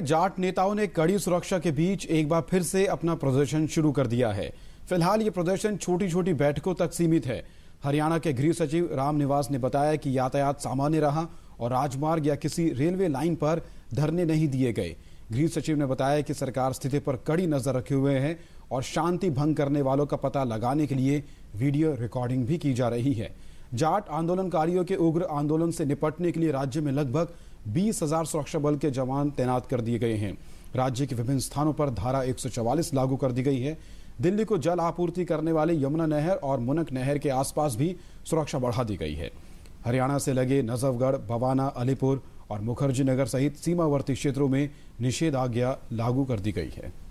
जाट नेताओं ने कड़ी सुरक्षा के बीच एक बार फिर से अपना प्रदर्शन शुरू कर दिया है फिलहाल ये प्रदर्शन छोटी छोटी बैठकों तक सीमित है हरियाणा के गृह सचिव राम निवास ने बताया कि यातायात सामान्य रहा और राजमार्ग या किसी रेलवे लाइन पर धरने नहीं दिए गए गृह सचिव ने बताया कि सरकार स्थिति पर कड़ी नजर रखे हुए है और शांति भंग करने वालों का पता लगाने के लिए वीडियो रिकॉर्डिंग भी की जा रही है जाट आंदोलनकारियों के उग्र आंदोलन से निपटने के लिए राज्य में लगभग बीस हजार सुरक्षा बल के जवान तैनात कर दिए गए हैं राज्य के विभिन्न स्थानों पर धारा 144 लागू कर दी गई है दिल्ली को जल आपूर्ति करने वाले यमुना नहर और मुनक नहर के आसपास भी सुरक्षा बढ़ा दी गई है हरियाणा से लगे नजफगढ़ भवाना अलीपुर और मुखर्जी नगर सहित सीमावर्ती क्षेत्रों में निषेधाज्ञा लागू कर दी गई है